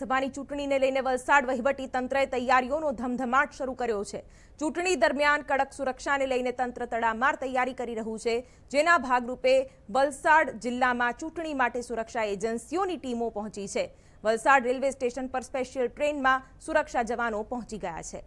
સભાની ચૂંટણીને લઈને વલસાડ વહીવટી તંત્રએ તૈયારીઓનો ધમધમાટ શરૂ કર્યો છે ચૂંટણી દરમિયાન કડક સુરક્ષાને લઈને તંત્ર તડામાર તૈયારી કરી રહ્યું છે જેના ભાગરૂપે વલસાડ જિલ્લામાં ચૂંટણી માટે સુરક્ષા એજન્સીઓની ટીમો પહોંચી છે વલસાડ રેલવે સ્ટેશન પર સ્પેશિયલ ટ્રેનમાં સુરક્ષા જવાનો પહોંચી ગયા છે